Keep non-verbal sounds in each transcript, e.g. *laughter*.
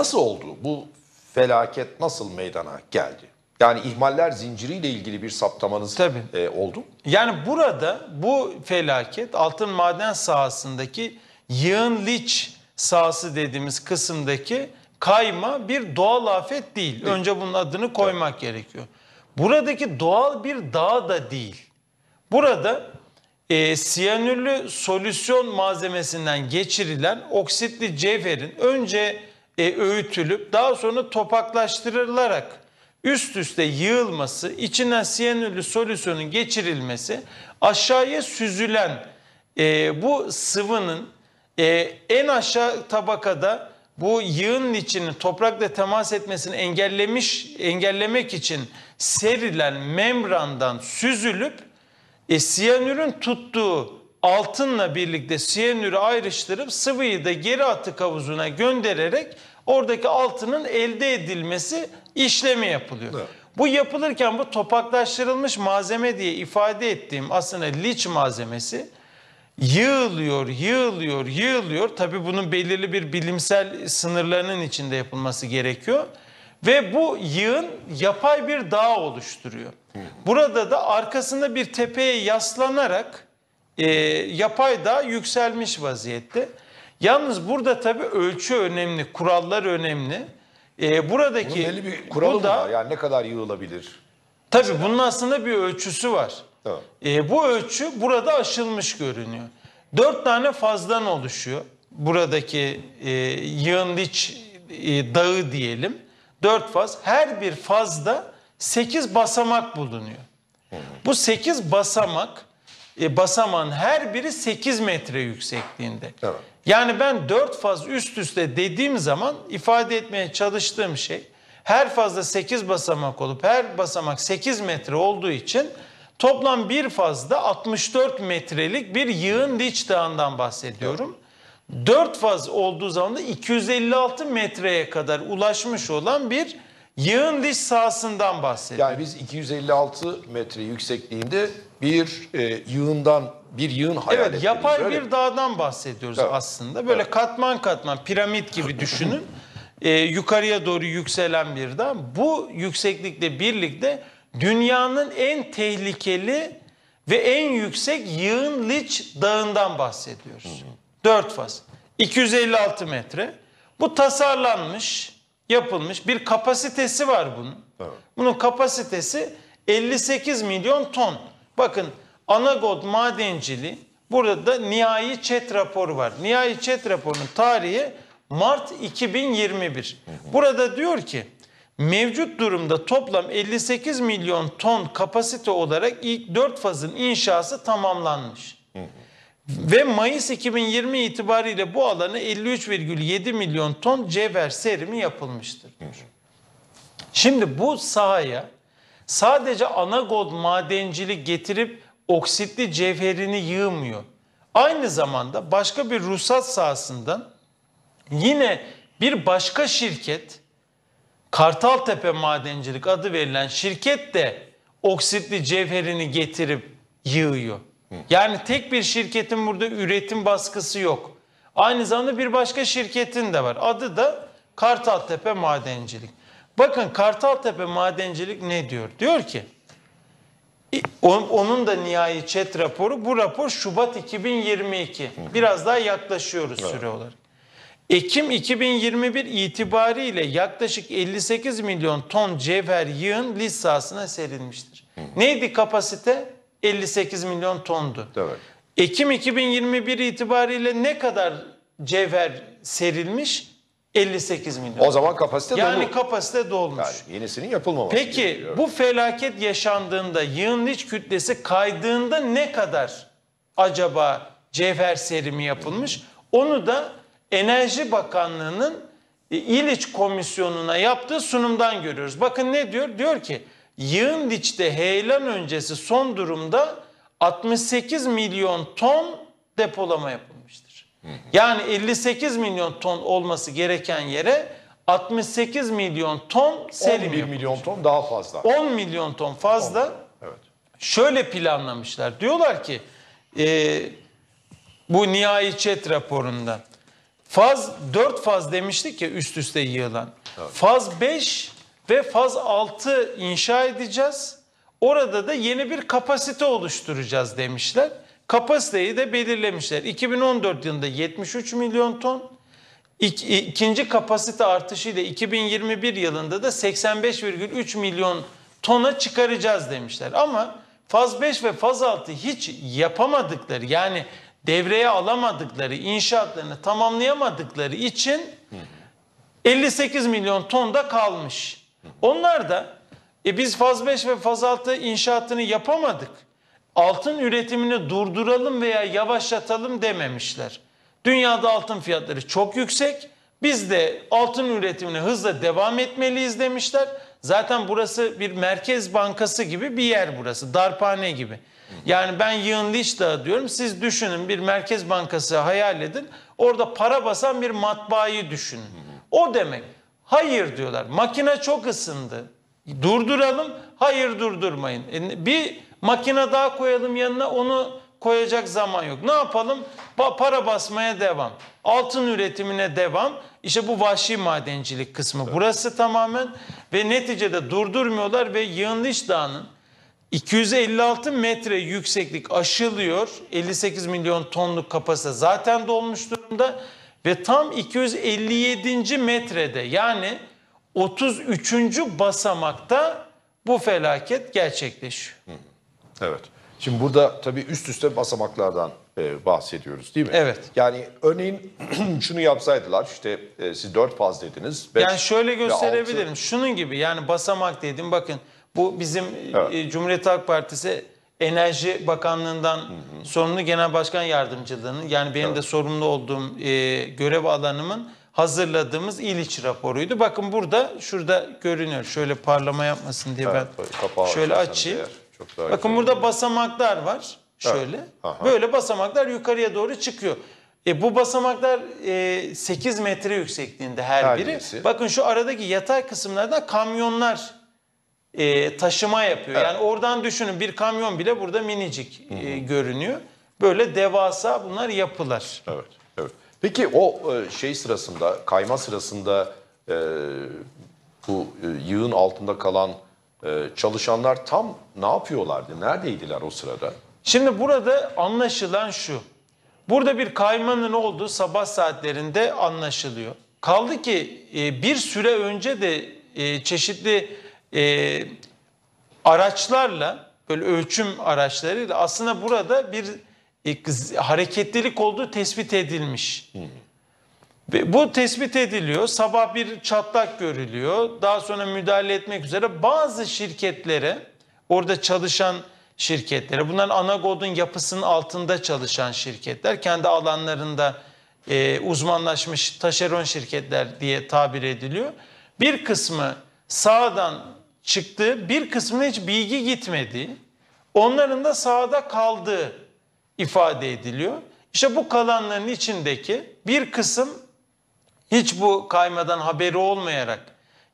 Nasıl oldu? Bu felaket nasıl meydana geldi? Yani ihmaller zinciriyle ilgili bir saptamanız Tabii. E, oldu. Yani burada bu felaket altın maden sahasındaki yığın liç sahası dediğimiz kısımdaki kayma bir doğal afet değil. değil. Önce bunun adını koymak evet. gerekiyor. Buradaki doğal bir dağ da değil. Burada e, siyanürlü solüsyon malzemesinden geçirilen oksitli cevherin önce e, öğütülüp daha sonra topaklaştırılarak üst üste yığılması, içinden siyanürlü solüsyonun geçirilmesi, aşağıya süzülen e, bu sıvının e, en aşağı tabakada bu yığının içini toprakla temas etmesini engellemiş engellemek için serilen membrandan süzülüp e, siyanürün tuttuğu altınla birlikte siyanürü ayrıştırıp sıvıyı da geri atık havuzuna göndererek Oradaki altının elde edilmesi işlemi yapılıyor. Evet. Bu yapılırken bu topaklaştırılmış malzeme diye ifade ettiğim aslında liç malzemesi yığılıyor, yığılıyor, yığılıyor. Tabi bunun belirli bir bilimsel sınırlarının içinde yapılması gerekiyor. Ve bu yığın yapay bir dağ oluşturuyor. Hmm. Burada da arkasında bir tepeye yaslanarak e, yapay dağ yükselmiş vaziyette. Yalnız burada tabii ölçü önemli, kurallar önemli. Ee, buradaki belli bir kuralı burada, mı var? Yani ne kadar yığılabilir? Tabii mesela. bunun aslında bir ölçüsü var. Evet. Ee, bu ölçü burada aşılmış görünüyor. Dört tane fazdan oluşuyor. Buradaki e, yığın iç e, dağı diyelim. Dört faz. Her bir fazda sekiz basamak bulunuyor. Hmm. Bu sekiz basamak e, basamağın her biri sekiz metre yüksekliğinde. Evet. Yani ben dört faz üst üste dediğim zaman ifade etmeye çalıştığım şey her fazda sekiz basamak olup her basamak sekiz metre olduğu için toplam bir fazda 64 metrelik bir yığın Liç Dağı'ndan bahsediyorum. Dört faz olduğu zaman da 256 metreye kadar ulaşmış olan bir yığın diş sahasından bahsediyorum. Yani biz 256 metre yüksekliğinde bir e, yığından bir yığın hayal Evet yapay öyle bir mi? dağdan bahsediyoruz evet. aslında. Böyle evet. katman katman piramit gibi düşünün. *laughs* e, yukarıya doğru yükselen bir dağ. Bu yükseklikle birlikte dünyanın en tehlikeli ve en yüksek yığın Liç Dağı'ndan bahsediyoruz. Dört faz. 256 metre. Bu tasarlanmış, yapılmış bir kapasitesi var bunun. Evet. Bunun kapasitesi 58 milyon ton. Bakın Anagod madenciliği burada da nihai çet raporu var. Nihai çet raporunun tarihi Mart 2021. Burada diyor ki mevcut durumda toplam 58 milyon ton kapasite olarak ilk 4 fazın inşası tamamlanmış. Ve Mayıs 2020 itibariyle bu alanı 53,7 milyon ton cevher serimi yapılmıştır. Şimdi bu sahaya sadece anagold madencilik getirip oksitli cevherini yığmıyor. Aynı zamanda başka bir ruhsat sahasından yine bir başka şirket Kartaltepe Madencilik adı verilen şirket de oksitli cevherini getirip yığıyor. Yani tek bir şirketin burada üretim baskısı yok. Aynı zamanda bir başka şirketin de var. Adı da Kartaltepe Madencilik. Bakın Kartaltepe Madencilik ne diyor? Diyor ki onun da nihai chat raporu. Bu rapor Şubat 2022. Biraz daha yaklaşıyoruz süre olarak. Ekim 2021 itibariyle yaklaşık 58 milyon ton cevher yığın list sahasına serilmiştir. Neydi kapasite? 58 milyon tondu. Evet. Ekim 2021 itibariyle ne kadar cevher serilmiş? 58 milyon. O zaman kapasite yani dolu. Yani kapasite dolmuş. Yani yenisinin yapılmaması Peki gerekiyor. bu felaket yaşandığında yığın iç kütlesi kaydığında ne kadar acaba cevher serimi yapılmış? Onu da Enerji Bakanlığı'nın e, İliç Komisyonu'na yaptığı sunumdan görüyoruz. Bakın ne diyor? Diyor ki yığın içte heyelan öncesi son durumda 68 milyon ton depolama yapılmış. Yani 58 milyon ton olması gereken yere 68 milyon ton selim 11 yapılmış. milyon ton daha fazla. 10 milyon ton fazla. 10. Evet. Şöyle planlamışlar. Diyorlar ki e, bu nihai çet raporunda faz 4 faz demiştik ya üst üste yığılan. Evet. Faz 5 ve faz 6 inşa edeceğiz. Orada da yeni bir kapasite oluşturacağız demişler. Kapasiteyi de belirlemişler. 2014 yılında 73 milyon ton, ikinci kapasite artışıyla 2021 yılında da 85,3 milyon tona çıkaracağız demişler. Ama faz 5 ve faz 6 hiç yapamadıkları yani devreye alamadıkları inşaatlarını tamamlayamadıkları için 58 milyon ton da kalmış. Onlar da e biz faz 5 ve faz 6 inşaatını yapamadık altın üretimini durduralım veya yavaşlatalım dememişler. Dünyada altın fiyatları çok yüksek. Biz de altın üretimine hızla devam etmeliyiz demişler. Zaten burası bir merkez bankası gibi bir yer burası. Darphane gibi. Yani ben yığın liç diyorum. Siz düşünün bir merkez bankası hayal edin. Orada para basan bir matbaayı düşünün. O demek. Hayır diyorlar. Makine çok ısındı. Durduralım. Hayır durdurmayın. E, bir Makine daha koyalım yanına onu koyacak zaman yok. Ne yapalım? Ba para basmaya devam. Altın üretimine devam. İşte bu vahşi madencilik kısmı. Evet. Burası tamamen ve neticede durdurmuyorlar ve Yığınlıç Dağı'nın 256 metre yükseklik aşılıyor. 58 milyon tonluk kapasite zaten dolmuş durumda ve tam 257. metrede yani 33. basamakta bu felaket gerçekleşiyor. Hı. Evet. Şimdi burada tabii üst üste basamaklardan e, bahsediyoruz değil mi? Evet. Yani örneğin *clears throat* şunu yapsaydılar işte e, siz dört faz dediniz. Beş yani şöyle gösterebilirim. Altı... Şunun gibi yani basamak dedim bakın bu bizim evet. e, Cumhuriyet Halk Partisi Enerji Bakanlığı'ndan hı hı. sorumlu genel başkan yardımcılığının yani benim evet. de sorumlu olduğum e, görev alanımın hazırladığımız İliç raporuydu. Bakın burada şurada görünüyor. Şöyle parlama yapmasın diye evet, ben şöyle açayım. Diye. Çok daha Bakın burada basamaklar var. Şöyle. Evet. Böyle basamaklar yukarıya doğru çıkıyor. E bu basamaklar e, 8 metre yüksekliğinde her, her biri. Birisi. Bakın şu aradaki yatay kısımlarda kamyonlar e, taşıma yapıyor. Evet. Yani oradan düşünün bir kamyon bile burada minicik e, görünüyor. Böyle devasa bunlar yapılar. Evet. evet. Peki o e, şey sırasında, kayma sırasında e, bu e, yığın altında kalan ee, çalışanlar tam ne yapıyorlardı? Neredeydiler o sırada? Şimdi burada anlaşılan şu. Burada bir kaymanın olduğu sabah saatlerinde anlaşılıyor. Kaldı ki e, bir süre önce de e, çeşitli e, araçlarla, böyle ölçüm araçlarıyla aslında burada bir hareketlilik olduğu tespit edilmiş. Hmm. Bu tespit ediliyor. Sabah bir çatlak görülüyor. Daha sonra müdahale etmek üzere bazı şirketlere, orada çalışan şirketlere, bunlar anagodun yapısının altında çalışan şirketler, kendi alanlarında e, uzmanlaşmış taşeron şirketler diye tabir ediliyor. Bir kısmı sağdan çıktı, bir kısmına hiç bilgi gitmedi. Onların da sağda kaldığı ifade ediliyor. İşte bu kalanların içindeki bir kısım hiç bu kaymadan haberi olmayarak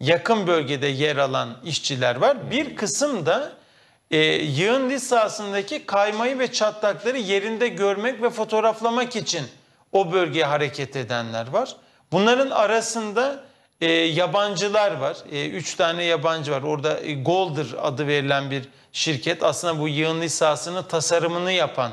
yakın bölgede yer alan işçiler var. Bir kısım da e, yığın listesindeki kaymayı ve çatlakları yerinde görmek ve fotoğraflamak için o bölgeye hareket edenler var. Bunların arasında e, yabancılar var. E, üç tane yabancı var. Orada e, Golder adı verilen bir şirket. Aslında bu yığın lisasının tasarımını yapan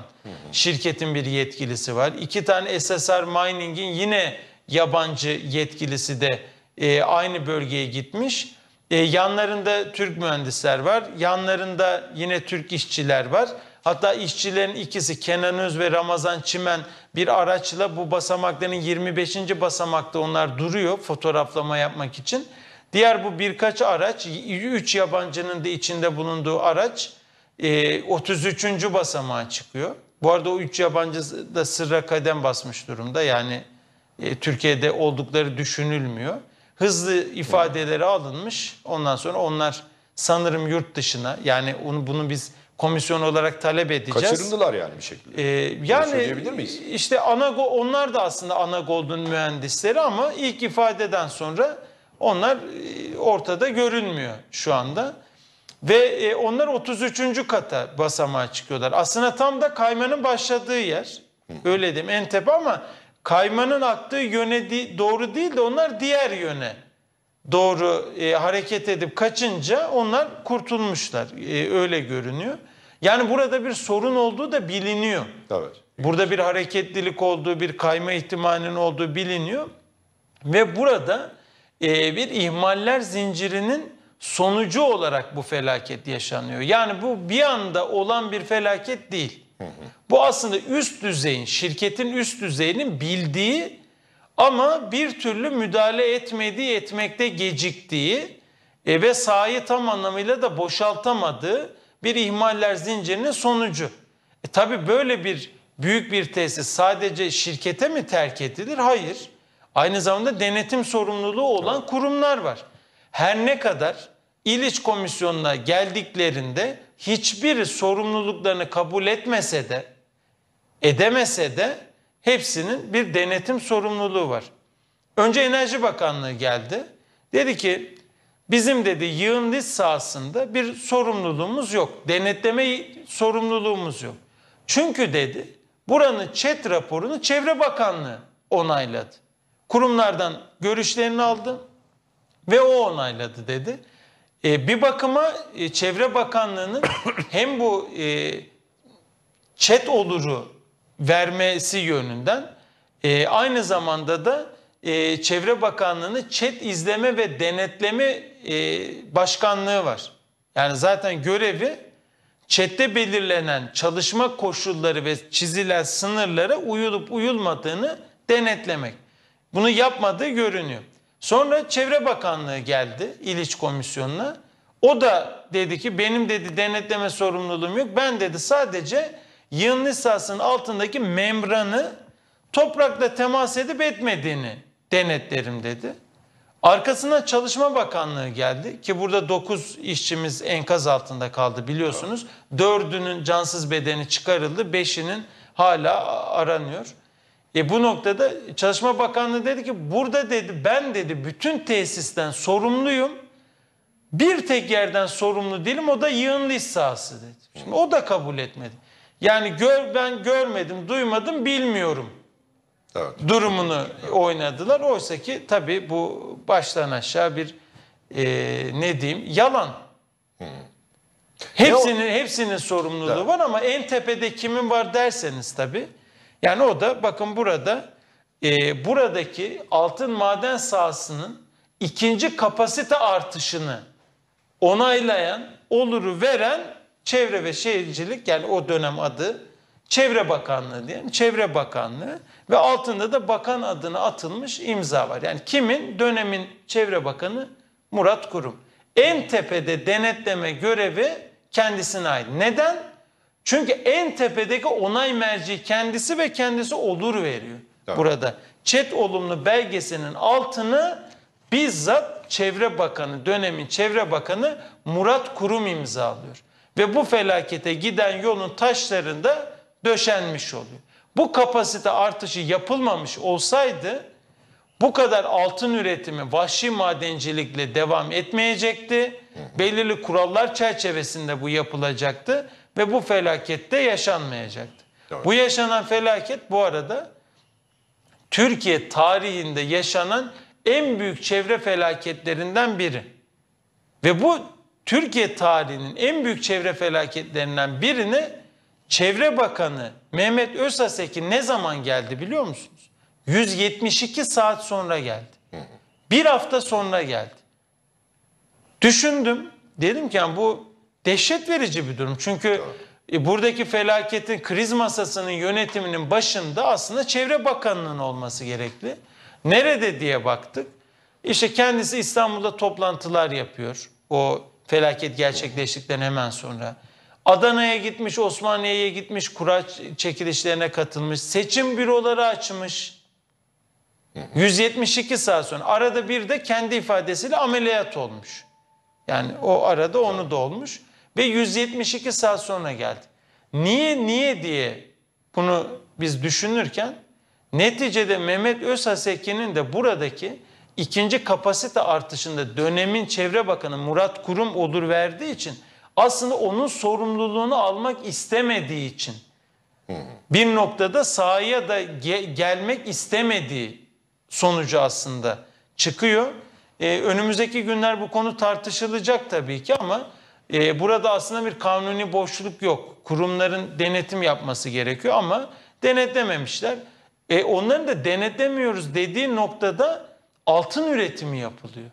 şirketin bir yetkilisi var. İki tane SSR Mining'in yine yabancı yetkilisi de e, aynı bölgeye gitmiş. E, yanlarında Türk mühendisler var, yanlarında yine Türk işçiler var. Hatta işçilerin ikisi Kenan Öz ve Ramazan Çimen bir araçla bu basamakların 25. basamakta onlar duruyor fotoğraflama yapmak için. Diğer bu birkaç araç, 3 yabancının da içinde bulunduğu araç 33. E, basamağa çıkıyor. Bu arada o 3 yabancı da sırra kadem basmış durumda yani e, Türkiye'de oldukları düşünülmüyor. Hızlı ifadeleri alınmış. Ondan sonra onlar sanırım yurt dışına yani onu bunu biz komisyon olarak talep edeceğiz. Kaçırıldılar yani bir şekilde. Ee, Bunu yani miyiz? işte Anago onlar da aslında Anagold'un mühendisleri ama ilk ifadeden sonra onlar e, ortada görünmüyor şu anda. Ve e, onlar 33. kata basamağa çıkıyorlar. Aslında tam da kaymanın başladığı yer. Öyle diyeyim en tepe ama Kaymanın aktığı yöne doğru değil de onlar diğer yöne doğru e, hareket edip kaçınca onlar kurtulmuşlar. E, öyle görünüyor. Yani burada bir sorun olduğu da biliniyor. Evet. Burada bir hareketlilik olduğu, bir kayma ihtimalinin olduğu biliniyor. Ve burada e, bir ihmaller zincirinin sonucu olarak bu felaket yaşanıyor. Yani bu bir anda olan bir felaket değil. Bu aslında üst düzeyin, şirketin üst düzeyinin bildiği ama bir türlü müdahale etmediği, etmekte geciktiği e, ve sahayı tam anlamıyla da boşaltamadığı bir ihmaller zincirinin sonucu. E, Tabi böyle bir büyük bir tesis sadece şirkete mi terk edilir? Hayır. Aynı zamanda denetim sorumluluğu olan kurumlar var. Her ne kadar İliç Komisyonu'na geldiklerinde hiçbir sorumluluklarını kabul etmese de edemese de hepsinin bir denetim sorumluluğu var. Önce Enerji Bakanlığı geldi. Dedi ki bizim dedi yığın list sahasında bir sorumluluğumuz yok. Denetleme sorumluluğumuz yok. Çünkü dedi buranın çet raporunu Çevre Bakanlığı onayladı. Kurumlardan görüşlerini aldı ve o onayladı dedi. E, bir bakıma e, Çevre Bakanlığı'nın *coughs* hem bu e, çet oluru vermesi yönünden aynı zamanda da Çevre Bakanlığı'nın çet izleme ve denetleme başkanlığı var. Yani zaten görevi çette belirlenen çalışma koşulları ve çizilen sınırlara uyulup uyulmadığını denetlemek. Bunu yapmadığı görünüyor. Sonra Çevre Bakanlığı geldi İliç Komisyonu'na. O da dedi ki benim dedi denetleme sorumluluğum yok. Ben dedi sadece yığın lisasının altındaki membranı toprakla temas edip etmediğini denetlerim dedi. Arkasına Çalışma Bakanlığı geldi ki burada 9 işçimiz enkaz altında kaldı biliyorsunuz. 4'ünün cansız bedeni çıkarıldı, 5'inin hala aranıyor. E bu noktada Çalışma Bakanlığı dedi ki burada dedi ben dedi bütün tesisten sorumluyum. Bir tek yerden sorumlu değilim o da yığınlı iş sahası dedi. Şimdi o da kabul etmedi. Yani gör, ben görmedim, duymadım, bilmiyorum evet. durumunu evet. oynadılar. Oysa ki tabii bu baştan aşağı bir e, ne diyeyim yalan. Hmm. Hepsinin hepsinin sorumluluğu evet. var ama en tepede kimin var derseniz tabii yani o da bakın burada e, buradaki altın maden sahasının ikinci kapasite artışını onaylayan, oluru veren Çevre ve Şehircilik yani o dönem adı Çevre Bakanlığı diyelim. Çevre Bakanlığı ve altında da bakan adına atılmış imza var. Yani kimin? Dönemin Çevre Bakanı Murat Kurum. En tepede denetleme görevi kendisine ait. Neden? Çünkü en tepedeki onay merci kendisi ve kendisi olur veriyor Tabii. burada. Çet olumlu belgesinin altını bizzat Çevre Bakanı, dönemin Çevre Bakanı Murat Kurum imzalıyor. Ve bu felakete giden yolun taşlarında döşenmiş oluyor. Bu kapasite artışı yapılmamış olsaydı bu kadar altın üretimi vahşi madencilikle devam etmeyecekti. Belirli kurallar çerçevesinde bu yapılacaktı ve bu felakette yaşanmayacaktı. Doğru. Bu yaşanan felaket bu arada Türkiye tarihinde yaşanan en büyük çevre felaketlerinden biri. Ve bu Türkiye tarihinin en büyük çevre felaketlerinden birini Çevre Bakanı Mehmet Özsasekin ne zaman geldi biliyor musunuz? 172 saat sonra geldi. Bir hafta sonra geldi. Düşündüm. Dedim ki yani bu dehşet verici bir durum. Çünkü Doğru. E, buradaki felaketin kriz masasının yönetiminin başında aslında Çevre Bakanlığı'nın olması gerekli. Nerede diye baktık. İşte kendisi İstanbul'da toplantılar yapıyor. O felaket gerçekleştikten hemen sonra. Adana'ya gitmiş, Osmaniye'ye gitmiş, kura çekilişlerine katılmış, seçim büroları açmış. 172 saat sonra arada bir de kendi ifadesiyle ameliyat olmuş. Yani o arada onu da olmuş. Ve 172 saat sonra geldi. Niye niye diye bunu biz düşünürken neticede Mehmet Özhaseki'nin de buradaki ikinci kapasite artışında dönemin Çevre Bakanı Murat Kurum odur verdiği için aslında onun sorumluluğunu almak istemediği için bir noktada sahaya da ge- gelmek istemediği sonucu aslında çıkıyor. Ee, önümüzdeki günler bu konu tartışılacak tabii ki ama e, burada aslında bir kanuni boşluk yok. Kurumların denetim yapması gerekiyor ama denetlememişler. E, onların da denetlemiyoruz dediği noktada altın üretimi yapılıyor.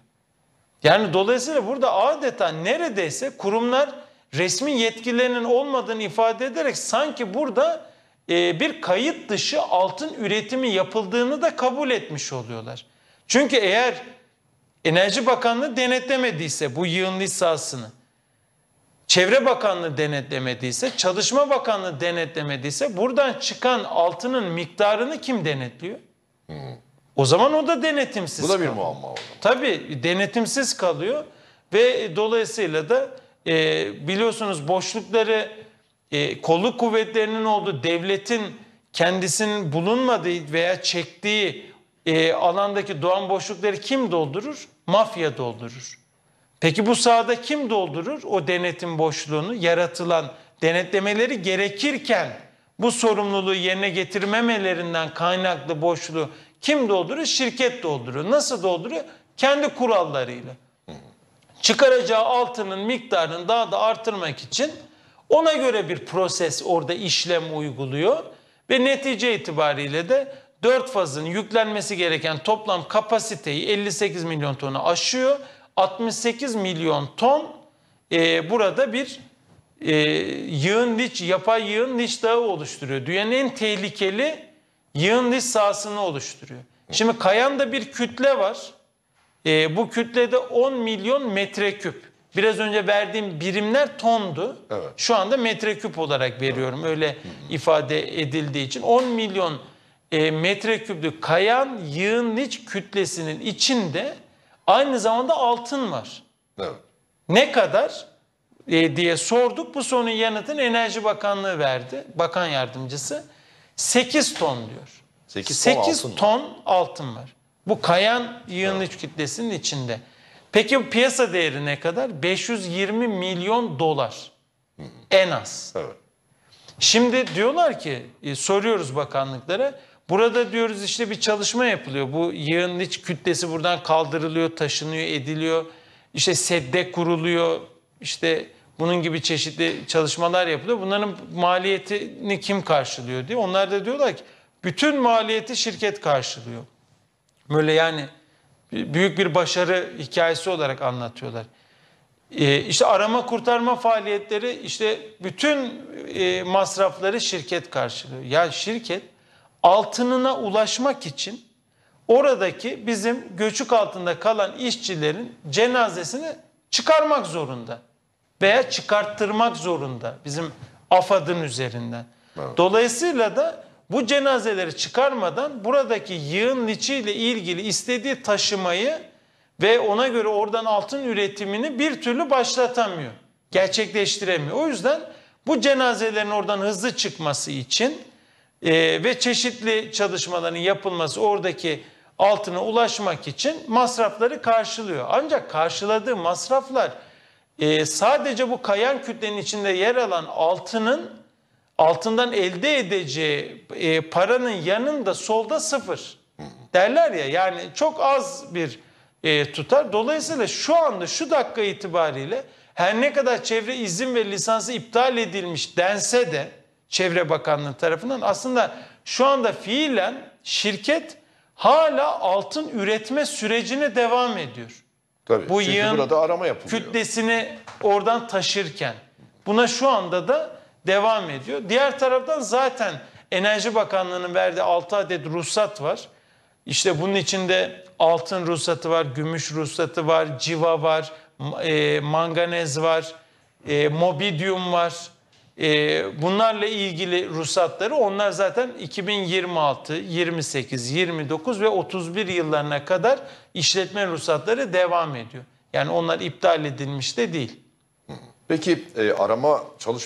Yani dolayısıyla burada adeta neredeyse kurumlar resmi yetkilerinin olmadığını ifade ederek sanki burada e, bir kayıt dışı altın üretimi yapıldığını da kabul etmiş oluyorlar. Çünkü eğer Enerji Bakanlığı denetlemediyse bu yığınlı lisasını Çevre Bakanlığı denetlemediyse, Çalışma Bakanlığı denetlemediyse buradan çıkan altının miktarını kim denetliyor? Hmm. O zaman o da denetimsiz Bu da bir kalıyor. muamma o zaman. Tabii denetimsiz kalıyor ve dolayısıyla da e, biliyorsunuz boşlukları e, kolluk kuvvetlerinin olduğu devletin kendisinin bulunmadığı veya çektiği e, alandaki doğan boşlukları kim doldurur? Mafya doldurur. Peki bu sahada kim doldurur o denetim boşluğunu? Yaratılan denetlemeleri gerekirken bu sorumluluğu yerine getirmemelerinden kaynaklı boşluğu kim doldurur? Şirket dolduruyor. Nasıl dolduruyor? Kendi kurallarıyla. Çıkaracağı altının miktarını daha da artırmak için ona göre bir proses orada işlem uyguluyor ve netice itibariyle de 4 fazın yüklenmesi gereken toplam kapasiteyi 58 milyon tonu aşıyor 68 milyon ton e, burada bir e, yığın liç, yapay yığın liç dağı oluşturuyor. Dünyanın en tehlikeli yığın liç sahasını oluşturuyor. Şimdi kayanda bir kütle var. E, bu kütlede 10 milyon metreküp. Biraz önce verdiğim birimler tondu. Evet. Şu anda metreküp olarak veriyorum. Evet. Öyle Hı-hı. ifade edildiği için 10 milyon e, metreküplük kayan yığın liç kütlesinin içinde Aynı zamanda altın var. Evet. Ne kadar e, diye sorduk. Bu sorunun yanıtını Enerji Bakanlığı verdi. Bakan yardımcısı 8 ton diyor. 8 ton, 8 altın, ton var. altın var. Bu kayan yığın evet. kütlesinin içinde. Peki piyasa değeri ne kadar? 520 milyon dolar. Hı hı. En az. Evet. Şimdi diyorlar ki e, soruyoruz bakanlıklara Burada diyoruz işte bir çalışma yapılıyor. Bu yığının iç kütlesi buradan kaldırılıyor, taşınıyor, ediliyor. İşte sedde kuruluyor. İşte bunun gibi çeşitli çalışmalar yapılıyor. Bunların maliyetini kim karşılıyor diye. Onlar da diyorlar ki bütün maliyeti şirket karşılıyor. Böyle yani büyük bir başarı hikayesi olarak anlatıyorlar. Ee, işte arama kurtarma faaliyetleri işte bütün e, masrafları şirket karşılıyor. Ya şirket altınına ulaşmak için oradaki bizim göçük altında kalan işçilerin cenazesini çıkarmak zorunda veya çıkarttırmak zorunda bizim AFAD'ın üzerinden. Evet. Dolayısıyla da bu cenazeleri çıkarmadan buradaki yığın niçiyle ilgili istediği taşımayı ve ona göre oradan altın üretimini bir türlü başlatamıyor, gerçekleştiremiyor. O yüzden bu cenazelerin oradan hızlı çıkması için e, ve çeşitli çalışmaların yapılması oradaki altına ulaşmak için masrafları karşılıyor. Ancak karşıladığı masraflar e, sadece bu kayan kütlenin içinde yer alan altının altından elde edeceği e, paranın yanında solda sıfır derler ya yani çok az bir e, tutar. Dolayısıyla şu anda şu dakika itibariyle her ne kadar çevre izin ve lisansı iptal edilmiş dense de Çevre Bakanlığı tarafından. Aslında şu anda fiilen şirket hala altın üretme sürecine devam ediyor. Tabii. Bu yığın arama kütlesini oradan taşırken. Buna şu anda da devam ediyor. Diğer taraftan zaten Enerji Bakanlığı'nın verdiği 6 adet ruhsat var. İşte bunun içinde altın ruhsatı var, gümüş ruhsatı var, civa var, e, manganez var, e, mobidyum var. Ee, bunlarla ilgili ruhsatları onlar zaten 2026, 28, 29 ve 31 yıllarına kadar işletme ruhsatları devam ediyor. Yani onlar iptal edilmiş de değil. Peki e, arama çalışma